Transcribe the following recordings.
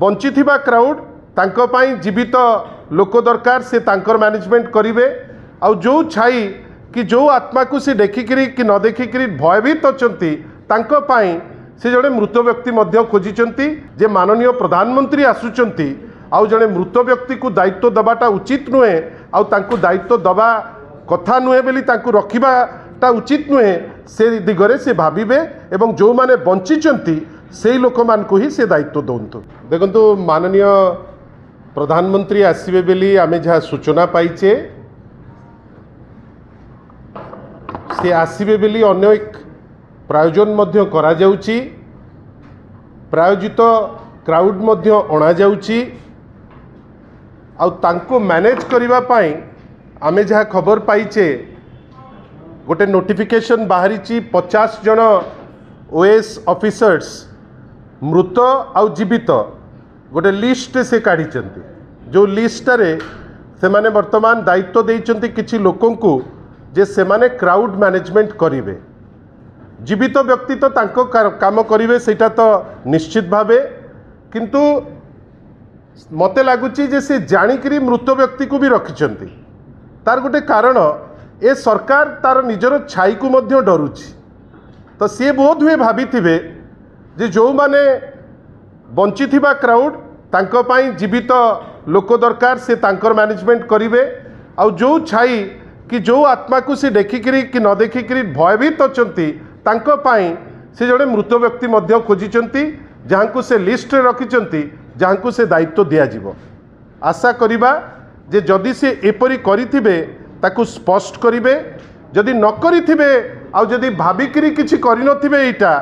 ବଞ୍ଚିଥିବା କ୍ରାଉଡ଼ ତାଙ୍କ ପାଇଁ ଜୀବିତ ଲୋକ ଦରକାର ସେ ତାଙ୍କର ମ୍ୟାନେଜମେଣ୍ଟ କରିବେ ଆଉ ଯେଉଁ ଛାଇ କି ଯେଉଁ ଆତ୍ମାକୁ ସେ ଦେଖିକିରି କି ନ ଦେଖିକିରି ଭୟଭୀତ ଅଛନ୍ତି ତାଙ୍କ ପାଇଁ ସେ ଜଣେ ମୃତ ବ୍ୟକ୍ତି ମଧ୍ୟ ଖୋଜିଛନ୍ତି ଯେ ମାନନୀୟ ପ୍ରଧାନମନ୍ତ୍ରୀ ଆସୁଛନ୍ତି ଆଉ ଜଣେ ମୃତ ବ୍ୟକ୍ତିକୁ ଦାୟିତ୍ୱ ଦେବାଟା ଉଚିତ ନୁହେଁ ଆଉ ତାଙ୍କୁ ଦାୟିତ୍ୱ ଦେବା କଥା ନୁହେଁ ବୋଲି ତାଙ୍କୁ ରଖିବାଟା ଉଚିତ ନୁହେଁ ସେ ଦିଗରେ ସେ ଭାବିବେ ଏବଂ ଯେଉଁମାନେ ବଞ୍ଚିଛନ୍ତି সেই ଲୋକମାନଙ୍କୁ ହିଁ ସେ ଦାୟିତ୍ୱ ଦିଅନ୍ତୁ ଦେଖନ୍ତୁ ମାନନୀୟ ପ୍ରଧାନମନ୍ତ୍ରୀ ଆସିବେ ବୋଲି ଆମେ ଯାହା ସୂଚନା ପାଇଛେ ସେ ଆସିବେ ବୋଲି ଅନ୍ୟ ଏକ ପ୍ରାୟୋଜନ ମଧ୍ୟ କରାଯାଉଛି ପ୍ରାୟୋଜିତ କ୍ରାଉଡ଼ ମଧ୍ୟ ଅଣାଯାଉଛି ଆଉ ତାଙ୍କୁ ମ୍ୟାନେଜ୍ କରିବା ପାଇଁ ଆମେ ଯାହା ଖବର ପାଇଛେ ଗୋଟେ ନୋଟିଫିକେସନ୍ ବାହାରିଛି ପଚାଶ ଜଣ ଓଏସ୍ ଅଫିସର୍ସ ମୃତ ଆଉ ଜୀବିତ ଗୋଟେ ଲିଷ୍ଟ ସେ କାଢ଼ିଛନ୍ତି ଯେଉଁ ଲିଷ୍ଟଟାରେ ସେମାନେ ବର୍ତ୍ତମାନ ଦାୟିତ୍ୱ ଦେଇଛନ୍ତି କିଛି ଲୋକଙ୍କୁ ଯେ ସେମାନେ କ୍ରାଉଡ଼ ମ୍ୟାନେଜମେଣ୍ଟ କରିବେ ଜୀବିତ ବ୍ୟକ୍ତି ତ ତାଙ୍କ କାମ କରିବେ ସେଇଟା ତ ନିଶ୍ଚିତ ଭାବେ କିନ୍ତୁ ମୋତେ ଲାଗୁଛି ଯେ ସେ ଜାଣିକିରି ମୃତ ବ୍ୟକ୍ତିକୁ ବି ରଖିଛନ୍ତି ତାର ଗୋଟେ କାରଣ ଏ ସରକାର ତାର ନିଜର ଛାଇକୁ ମଧ୍ୟ ଡରୁଛି ତ ସିଏ ବୋଧ ହୁଏ ଭାବିଥିବେ ଯେ ଯେଉଁମାନେ ବଞ୍ଚିଥିବା କ୍ରାଉଡ଼ ତାଙ୍କ ପାଇଁ ଜୀବିତ ଲୋକ ଦରକାର ସେ ତାଙ୍କର ମ୍ୟାନେଜମେଣ୍ଟ କରିବେ ଆଉ ଯେଉଁ ଛାଇ କି ଯେଉଁ ଆତ୍ମାକୁ ସେ ଦେଖିକିରି କି ନ ଦେଖିକିରି ଭୟଭୀତ ଅଛନ୍ତି ତାଙ୍କ ପାଇଁ ସେ ଜଣେ ମୃତ ବ୍ୟକ୍ତି ମଧ୍ୟ ଖୋଜିଛନ୍ତି ଯାହାଙ୍କୁ ସେ ଲିଷ୍ଟରେ ରଖିଛନ୍ତି ଯାହାଙ୍କୁ ସେ ଦାୟିତ୍ୱ ଦିଆଯିବ ଆଶା କରିବା ଯେ ଯଦି ସେ ଏପରି କରିଥିବେ ତାକୁ ସ୍ପଷ୍ଟ କରିବେ ଯଦି ନ କରିଥିବେ ଆଉ ଯଦି ଭାବିକିରି କିଛି କରିନଥିବେ ଏଇଟା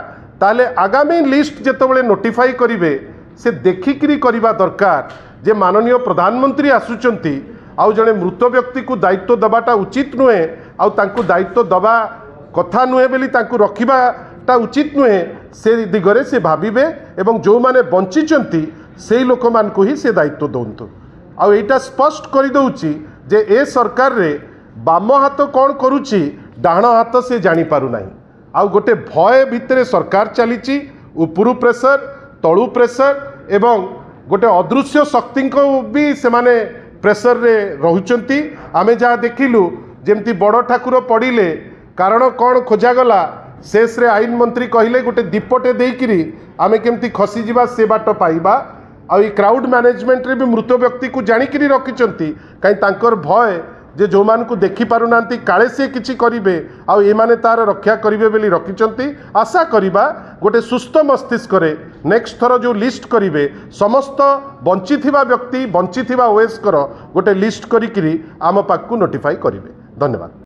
তাহলে আগামী লিষ্ট যেতবে নোটিফাই করবে সে দেখিকি করা দরকার যে মাননীয় প্রধানমন্ত্রী আসুচার আউ জনে মৃত ব্যক্তি দায়িত্ব দেওয়াটা উচিত নুহে আউ দায়িত্ব দেওয়া কথা নুহে বলে তাঁকু রখিবাটা উচিত নুহে সে দিগরে সে ভাববে এবং যে বঞ্চিছেন সেই লোক মানুষ হি সে দায়িত্ব দিন্তু আইটা স্পষ্ট করে দেছি যে এ সরকারে বাম হাত কণ করুচি ডাহাণ হাত সে জাঁপারু না ଆଉ ଗୋଟେ ଭୟ ଭିତରେ ସରକାର ଚାଲିଛି ଉପରୁ ପ୍ରେସର ତଳୁ ପ୍ରେସର ଏବଂ ଗୋଟେ ଅଦୃଶ୍ୟ ଶକ୍ତିଙ୍କୁ ବି ସେମାନେ ପ୍ରେସରରେ ରହୁଛନ୍ତି ଆମେ ଯାହା ଦେଖିଲୁ ଯେମିତି ବଡ଼ ଠାକୁର ପଡ଼ିଲେ କାରଣ କ'ଣ ଖୋଜାଗଲା ଶେଷରେ ଆଇନ ମନ୍ତ୍ରୀ କହିଲେ ଗୋଟେ ଦୀପଟେ ଦେଇକିରି ଆମେ କେମିତି ଖସିଯିବା ସେ ବାଟ ପାଇବା ଆଉ ଏଇ କ୍ରାଉଡ଼ ମ୍ୟାନେଜମେଣ୍ଟରେ ବି ମୃତ ବ୍ୟକ୍ତିକୁ ଜାଣିକିରି ରଖିଛନ୍ତି କାହିଁ ତାଙ୍କର ଭୟ ଯେ ଯେଉଁମାନଙ୍କୁ ଦେଖିପାରୁନାହାନ୍ତି କାଳେ ସିଏ କିଛି କରିବେ ଆଉ ଏମାନେ ତାର ରକ୍ଷା କରିବେ ବୋଲି ରଖିଛନ୍ତି ଆଶା କରିବା ଗୋଟେ ସୁସ୍ଥ ମସ୍ତିଷ୍କରେ ନେକ୍ସଟ ଥର ଯେଉଁ ଲିଷ୍ଟ କରିବେ ସମସ୍ତ ବଞ୍ଚିଥିବା ବ୍ୟକ୍ତି ବଞ୍ଚିଥିବା ଓଏସ୍କର ଗୋଟେ ଲିଷ୍ଟ କରିକିରି ଆମ ପାଖକୁ ନୋଟିଫାଏ କରିବେ ଧନ୍ୟବାଦ